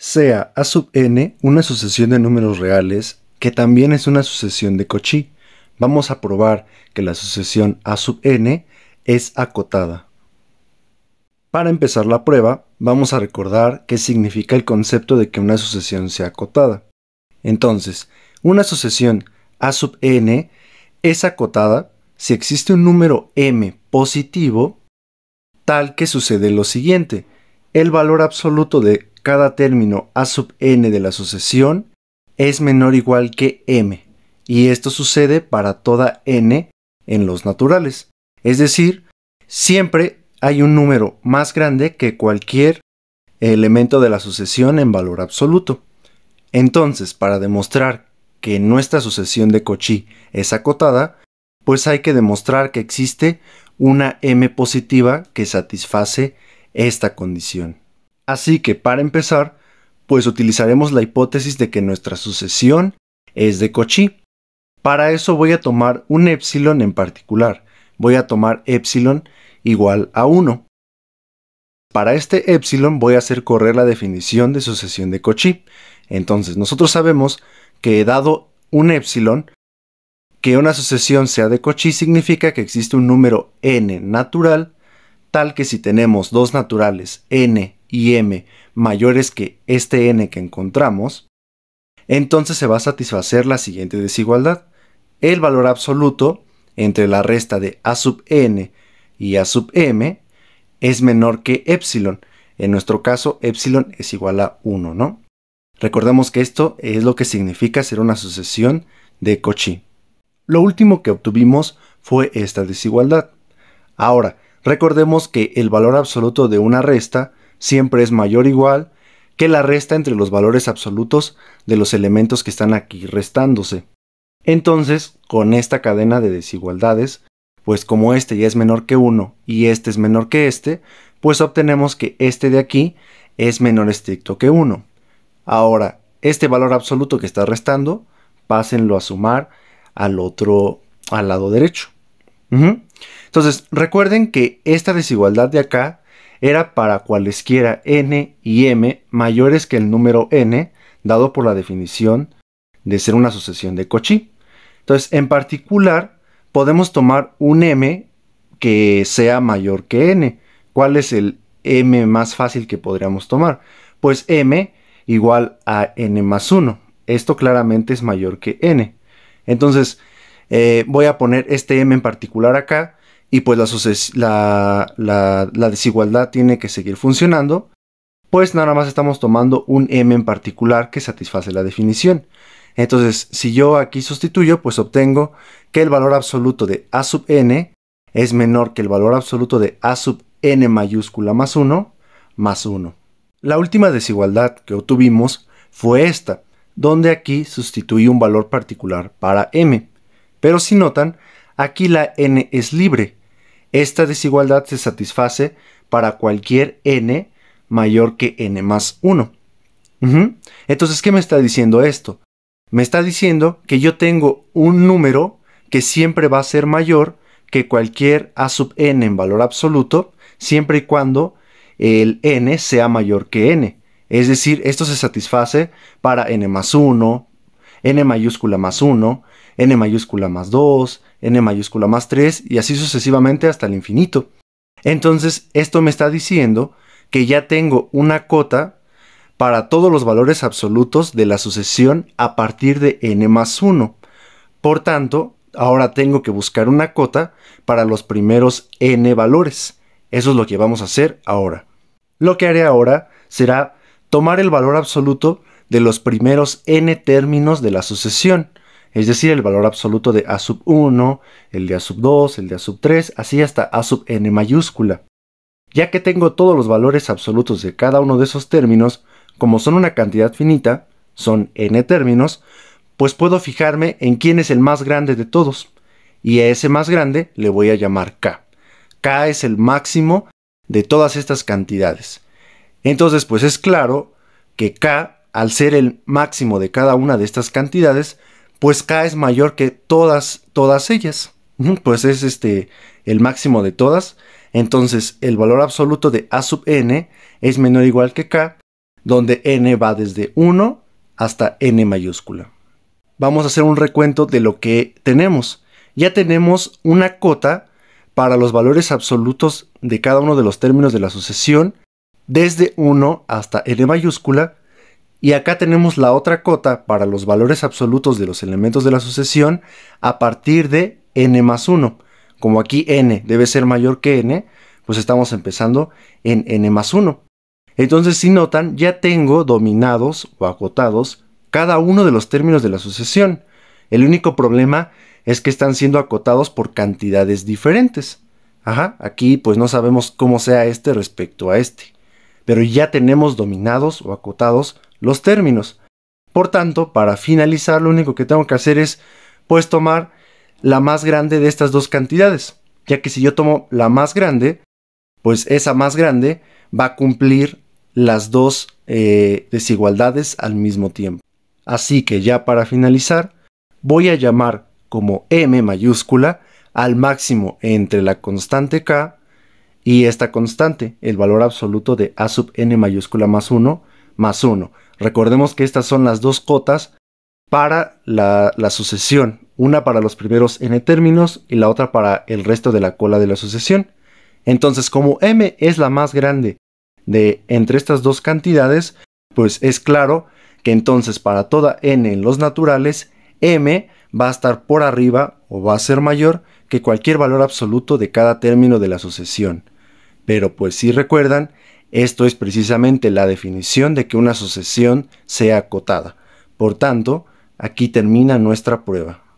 sea A sub n una sucesión de números reales que también es una sucesión de Cauchy. Vamos a probar que la sucesión A sub n es acotada. Para empezar la prueba, vamos a recordar qué significa el concepto de que una sucesión sea acotada. Entonces, una sucesión A sub n es acotada si existe un número m positivo tal que sucede lo siguiente. El valor absoluto de cada término a sub n de la sucesión es menor o igual que m, y esto sucede para toda n en los naturales. Es decir, siempre hay un número más grande que cualquier elemento de la sucesión en valor absoluto. Entonces, para demostrar que nuestra sucesión de Cauchy es acotada, pues hay que demostrar que existe una m positiva que satisface esta condición. Así que para empezar, pues utilizaremos la hipótesis de que nuestra sucesión es de Cauchy. Para eso voy a tomar un epsilon en particular. Voy a tomar epsilon igual a 1. Para este epsilon voy a hacer correr la definición de sucesión de Cauchy. Entonces, nosotros sabemos que dado un epsilon, que una sucesión sea de Cauchy significa que existe un número n natural, tal que si tenemos dos naturales n y m mayores que este n que encontramos, entonces se va a satisfacer la siguiente desigualdad. El valor absoluto entre la resta de a sub n y a sub m es menor que epsilon. En nuestro caso, epsilon es igual a 1, ¿no? Recordemos que esto es lo que significa ser una sucesión de Cauchy. Lo último que obtuvimos fue esta desigualdad. Ahora, recordemos que el valor absoluto de una resta siempre es mayor o igual que la resta entre los valores absolutos de los elementos que están aquí restándose. Entonces, con esta cadena de desigualdades, pues como este ya es menor que 1 y este es menor que este, pues obtenemos que este de aquí es menor estricto que 1. Ahora, este valor absoluto que está restando, pásenlo a sumar al otro, al lado derecho. Entonces, recuerden que esta desigualdad de acá era para cualesquiera n y m mayores que el número n dado por la definición de ser una sucesión de Cauchy. Entonces, en particular, podemos tomar un m que sea mayor que n. ¿Cuál es el m más fácil que podríamos tomar? Pues m igual a n más 1. Esto claramente es mayor que n. Entonces, eh, voy a poner este m en particular acá y pues la, desigualdad tiene que seguir funcionando, pues nada más estamos tomando un m en particular que satisface la definición. Entonces, si yo aquí sustituyo, pues obtengo que el valor absoluto de a sub n es menor que el valor absoluto de a sub n mayúscula más 1 más 1. La última desigualdad que obtuvimos fue esta, donde aquí sustituí un valor particular para m. Pero si notan, aquí la n es libre, esta desigualdad se satisface para cualquier n mayor que n más 1. Entonces, ¿qué me está diciendo esto? Me está diciendo que yo tengo un número que siempre va a ser mayor que cualquier a sub n en valor absoluto, siempre y cuando el n sea mayor que n. Es decir, esto se satisface para n más 1, n mayúscula más 1, n mayúscula más 2, n mayúscula más 3 y así sucesivamente hasta el infinito. Entonces esto me está diciendo que ya tengo una cota para todos los valores absolutos de la sucesión a partir de n más 1. Por tanto, ahora tengo que buscar una cota para los primeros n valores. Eso es lo que vamos a hacer ahora. Lo que haré ahora será tomar el valor absoluto de los primeros n términos de la sucesión es decir, el valor absoluto de A sub 1, el de A sub 2, el de A sub 3, así hasta A sub n mayúscula. Ya que tengo todos los valores absolutos de cada uno de esos términos, como son una cantidad finita, son n términos, pues puedo fijarme en quién es el más grande de todos, y a ese más grande le voy a llamar k. k es el máximo de todas estas cantidades. Entonces, pues es claro que k, al ser el máximo de cada una de estas cantidades, pues K es mayor que todas, todas ellas. Pues es este el máximo de todas. Entonces, el valor absoluto de A sub n es menor o igual que K, donde n va desde 1 hasta n mayúscula. Vamos a hacer un recuento de lo que tenemos. Ya tenemos una cota para los valores absolutos de cada uno de los términos de la sucesión desde 1 hasta n mayúscula y acá tenemos la otra cota para los valores absolutos de los elementos de la sucesión a partir de n más 1. Como aquí n debe ser mayor que n, pues estamos empezando en n más 1. Entonces, si notan, ya tengo dominados o acotados cada uno de los términos de la sucesión. El único problema es que están siendo acotados por cantidades diferentes. Ajá, aquí pues no sabemos cómo sea este respecto a este. Pero ya tenemos dominados o acotados los términos. Por tanto, para finalizar, lo único que tengo que hacer es, pues, tomar la más grande de estas dos cantidades, ya que si yo tomo la más grande, pues esa más grande va a cumplir las dos eh, desigualdades al mismo tiempo. Así que ya para finalizar, voy a llamar como m mayúscula al máximo entre la constante k y esta constante, el valor absoluto de a sub n mayúscula más 1, más 1. Recordemos que estas son las dos cotas para la, la, sucesión, una para los primeros n términos y la otra para el resto de la cola de la sucesión. Entonces, como m es la más grande de entre estas dos cantidades, pues es claro que entonces para toda n en los naturales, m va a estar por arriba o va a ser mayor que cualquier valor absoluto de cada término de la sucesión. Pero pues si recuerdan, esto es precisamente la definición de que una sucesión sea acotada. Por tanto, aquí termina nuestra prueba.